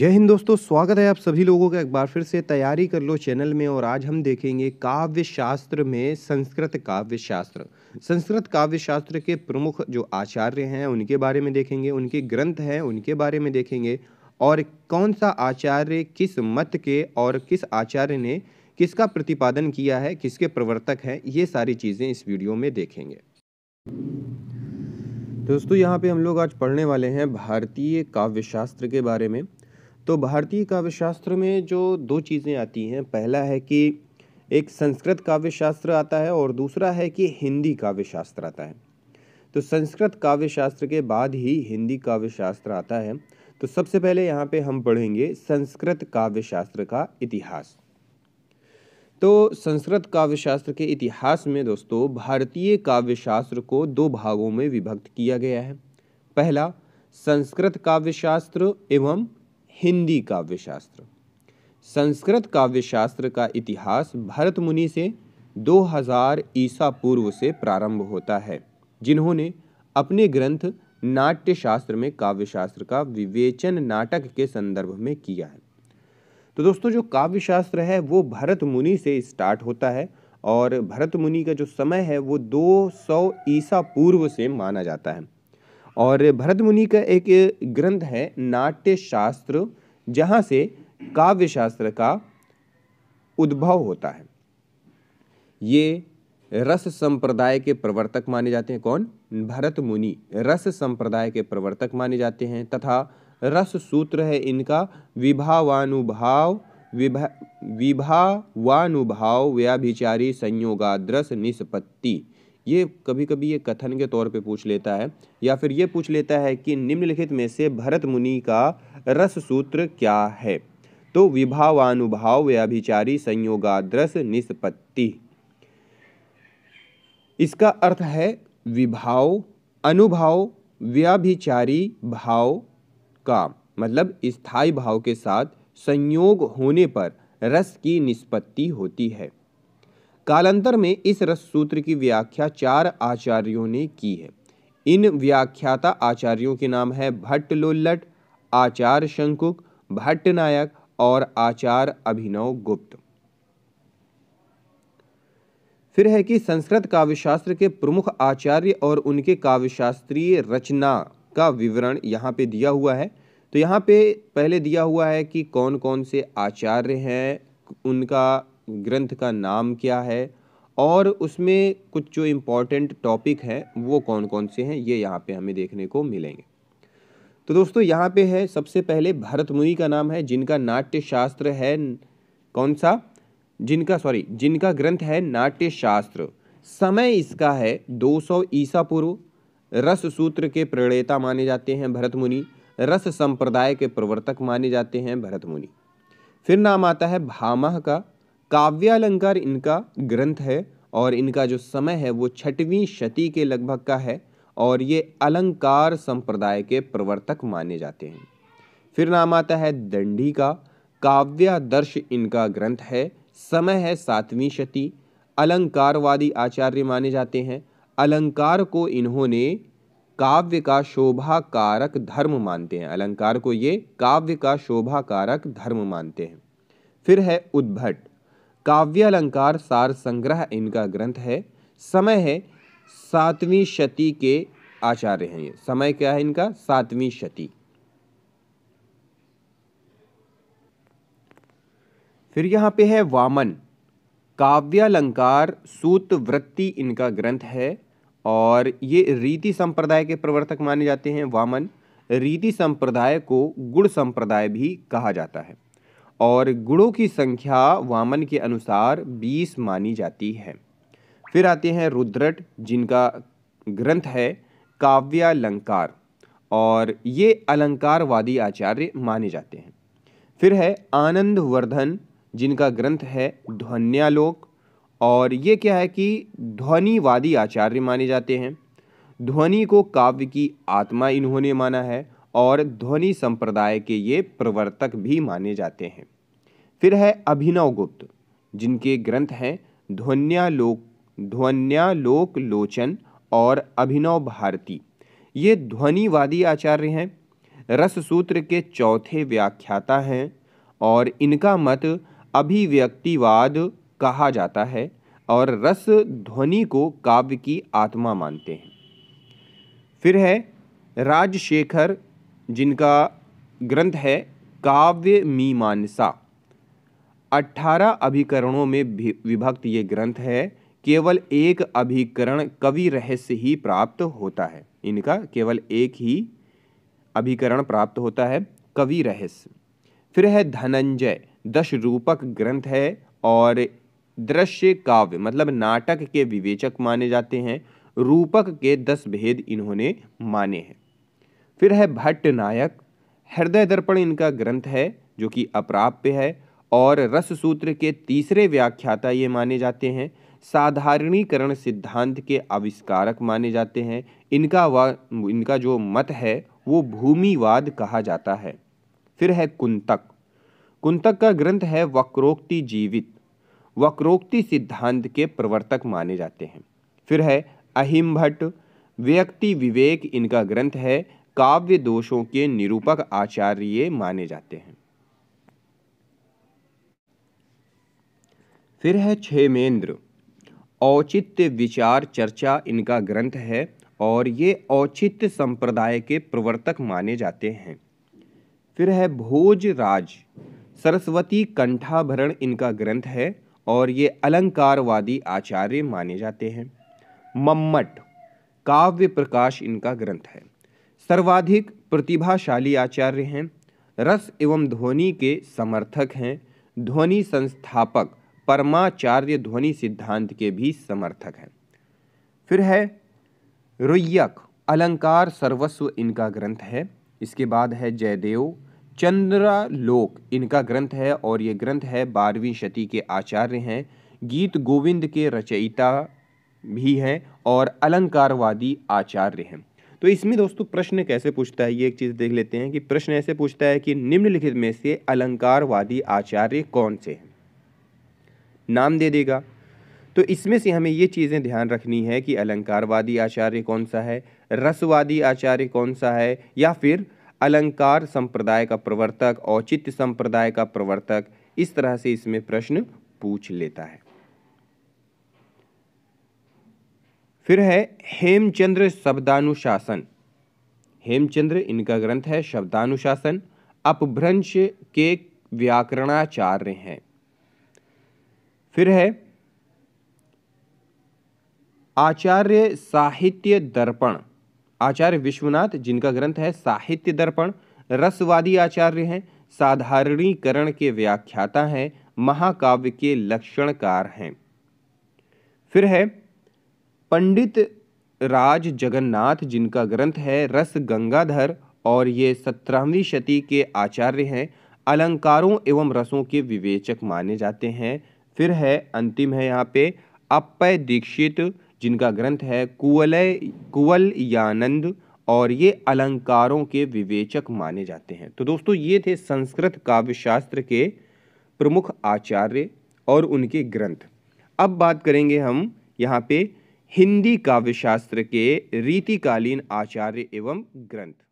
जय हिंद दोस्तों स्वागत है आप सभी लोगों का एक बार फिर से तैयारी कर लो चैनल में और आज हम देखेंगे काव्य शास्त्र में संस्कृत काव्य शास्त्र संस्कृत काव्य शास्त्र के प्रमुख जो आचार्य हैं उनके बारे में देखेंगे उनके ग्रंथ हैं उनके बारे में देखेंगे और कौन सा आचार्य किस मत के और किस आचार्य ने किसका प्रतिपादन किया है किसके प्रवर्तक हैं ये सारी चीज़ें इस वीडियो में देखेंगे दोस्तों यहाँ पे हम लोग आज पढ़ने वाले हैं भारतीय काव्यशास्त्र के बारे में तो भारतीय काव्यशास्त्र में जो दो चीज़ें आती हैं पहला है कि एक संस्कृत काव्यशास्त्र आता है और दूसरा है कि हिंदी काव्यशास्त्र आता है तो संस्कृत काव्यशास्त्र के बाद ही हिंदी काव्यशास्त्र आता है तो सबसे पहले यहाँ पे हम पढ़ेंगे संस्कृत काव्यशास्त्र का इतिहास तो संस्कृत काव्यशास्त्र के इतिहास में दोस्तों भारतीय काव्यशास्त्र को दो भागों में विभक्त किया गया है पहला संस्कृत काव्यशास्त्र एवं हिंदी काव्यशास्त्र संस्कृत काव्य शास्त्र का इतिहास भरत मुनि से 2000 ईसा पूर्व से प्रारंभ होता है जिन्होंने अपने ग्रंथ नाट्य शास्त्र में काव्य शास्त्र का विवेचन नाटक के संदर्भ में किया है तो दोस्तों जो काव्य शास्त्र है वो भरत मुनि से स्टार्ट होता है और भरत मुनि का जो समय है वो 200 ईसा पूर्व से माना जाता है और भरत मुनि का एक ग्रंथ है नाट्य शास्त्र जहाँ से काव्य शास्त्र का उद्भव होता है ये रस संप्रदाय के प्रवर्तक माने जाते हैं कौन भरत मुनि रस संप्रदाय के प्रवर्तक माने जाते हैं तथा रस सूत्र है इनका विभावानुभाव विभा विभावानुभाव व्याभिचारी संयोगाद्रस निष्पत्ति ये कभी कभी ये कथन के तौर पे पूछ लेता है या फिर ये पूछ लेता है कि निम्नलिखित में से भरत मुनि का रस सूत्र क्या है तो विभावानुभाव व्याभिचारी संयोगाद्रस निष्पत्ति इसका अर्थ है विभाव अनुभाव व्याभिचारी भाव का मतलब स्थायी भाव के साथ संयोग होने पर रस की निष्पत्ति होती है कालांतर में इस रस सूत्र की व्याख्या चार आचार्यों ने की है इन व्याख्याता आचार्यों के नाम है भट्ट लोल्लट आचार्य शंकुक भट्ट नायक और आचार्य अभिनव गुप्त फिर है कि संस्कृत काव्यशास्त्र के प्रमुख आचार्य और उनके काव्यशास्त्रीय रचना का विवरण यहाँ पे दिया हुआ है तो यहाँ पे पहले दिया हुआ है कि कौन कौन से आचार्य हैं उनका ग्रंथ का नाम क्या है और उसमें कुछ जो इम्पॉर्टेंट टॉपिक हैं वो कौन कौन से हैं ये यहाँ पे हमें देखने को मिलेंगे तो दोस्तों यहाँ पे है सबसे पहले भरत मुनि का नाम है जिनका नाट्य शास्त्र है कौन सा जिनका सॉरी जिनका ग्रंथ है नाट्य शास्त्र समय इसका है 200 सौ ईसा पूर्व रस सूत्र के प्रणेता माने जाते हैं भरत मुनि रस संप्रदाय के प्रवर्तक माने जाते हैं भरत मुनि फिर नाम आता है भामह का काव्यालंकार इनका ग्रंथ है और इनका जो समय है वो छठवीं शती के लगभग का है और ये अलंकार संप्रदाय के प्रवर्तक माने जाते हैं फिर नाम आता है दंडी का काव्यादर्श इनका ग्रंथ है समय है सातवीं शती अलंकारवादी आचार्य माने जाते हैं अलंकार को इन्होंने काव्य का शोभा कारक धर्म मानते हैं अलंकार को ये काव्य का शोभा कारक धर्म मानते हैं फिर है उद्भट अलंकार सार संग्रह इनका ग्रंथ है समय है सातवीं शती के आचार्य हैं ये समय क्या है इनका सातवीं शती फिर यहां पे है वामन अलंकार सूत वृत्ति इनका ग्रंथ है और ये रीति संप्रदाय के प्रवर्तक माने जाते हैं वामन रीति संप्रदाय को गुण संप्रदाय भी कहा जाता है और गुणों की संख्या वामन के अनुसार बीस मानी जाती है फिर आते हैं रुद्रट जिनका ग्रंथ है काव्यालंकार और ये अलंकारवादी आचार्य माने जाते हैं फिर है आनंदवर्धन जिनका ग्रंथ है ध्वन्यालोक और ये क्या है कि ध्वनिवादी आचार्य माने जाते हैं ध्वनि को काव्य की आत्मा इन्होंने माना है और ध्वनि संप्रदाय के ये प्रवर्तक भी माने जाते हैं फिर है अभिनव गुप्त जिनके ग्रंथ हैं ध्वन्यालोक ध्वन्यालोक लोचन और अभिनव भारती ये ध्वनिवादी आचार्य हैं रस सूत्र के चौथे व्याख्याता हैं और इनका मत अभिव्यक्तिवाद कहा जाता है और रस ध्वनि को काव्य की आत्मा मानते हैं फिर है राजशेखर जिनका ग्रंथ है काव्य मीमांसा अठारह अभिकरणों में विभक्त ये ग्रंथ है केवल एक अभिकरण कवि रहस्य ही प्राप्त होता है इनका केवल एक ही अभिकरण प्राप्त होता है कवि रहस्य फिर है धनंजय दश रूपक ग्रंथ है और दृश्य काव्य मतलब नाटक के विवेचक माने जाते हैं रूपक के दस भेद इन्होंने माने हैं फिर है भट्ट नायक हृदय दर्पण इनका ग्रंथ है जो कि अप्राप्य है और रस सूत्र के तीसरे व्याख्याता ये माने जाते हैं साधारणीकरण सिद्धांत के आविष्कारक माने जाते हैं इनका वा इनका जो मत है वो भूमिवाद कहा जाता है फिर है कुंतक कुंतक का ग्रंथ है वक्रोक्ति जीवित वक्रोक्ति सिद्धांत के प्रवर्तक माने जाते हैं फिर है अहिम भट्ट व्यक्ति विवेक इनका ग्रंथ है काव्य दोषों के निरूपक आचार्य माने जाते हैं फिर है छेमेंद्र औचित्य विचार चर्चा इनका ग्रंथ है और ये औचित्य संप्रदाय के प्रवर्तक माने जाते हैं फिर है भोज राज सरस्वती कंठाभरण इनका ग्रंथ है और ये अलंकारवादी आचार्य माने जाते हैं मम्मट काव्य प्रकाश इनका ग्रंथ है सर्वाधिक प्रतिभाशाली आचार्य हैं रस एवं ध्वनि के समर्थक हैं ध्वनि संस्थापक परमाचार्य ध्वनि सिद्धांत के भी समर्थक हैं फिर है रुयक अलंकार सर्वस्व इनका ग्रंथ है इसके बाद है जयदेव चंद्रालोक इनका ग्रंथ है और ये ग्रंथ है बारहवीं शती के आचार्य हैं गीत गोविंद के रचयिता भी हैं और अलंकारवादी आचार्य हैं तो इसमें दोस्तों प्रश्न कैसे पूछता है ये एक चीज़ देख लेते हैं कि प्रश्न ऐसे पूछता है कि निम्नलिखित में से अलंकारवादी आचार्य कौन से हैं नाम दे देगा तो इसमें से हमें ये चीज़ें ध्यान रखनी है कि अलंकारवादी आचार्य कौन सा है रसवादी आचार्य कौन सा है या फिर अलंकार संप्रदाय का प्रवर्तक औचित्य संप्रदाय का प्रवर्तक इस तरह से इसमें प्रश्न पूछ लेता है फिर है हेमचंद्र शब्दानुशासन हेमचंद्र इनका ग्रंथ है शब्दानुशासन अपभ्रंश के व्याकरणाचार्य हैं फिर है आचार्य साहित्य दर्पण आचार्य विश्वनाथ जिनका ग्रंथ है साहित्य दर्पण रसवादी आचार्य हैं साधारणीकरण के व्याख्याता हैं महाकाव्य के लक्षणकार हैं फिर है पंडित राज जगन्नाथ जिनका ग्रंथ है रस गंगाधर और ये सत्रहवीं शती के आचार्य हैं अलंकारों एवं रसों के विवेचक माने जाते हैं फिर है अंतिम है यहाँ पे अपय दीक्षित जिनका ग्रंथ है कुवलय कुवल यानंद और ये अलंकारों के विवेचक माने जाते हैं तो दोस्तों ये थे संस्कृत काव्य शास्त्र के प्रमुख आचार्य और उनके ग्रंथ अब बात करेंगे हम यहाँ पे हिंदी काव्यशास्त्र के रीतिकालीन आचार्य एवं ग्रंथ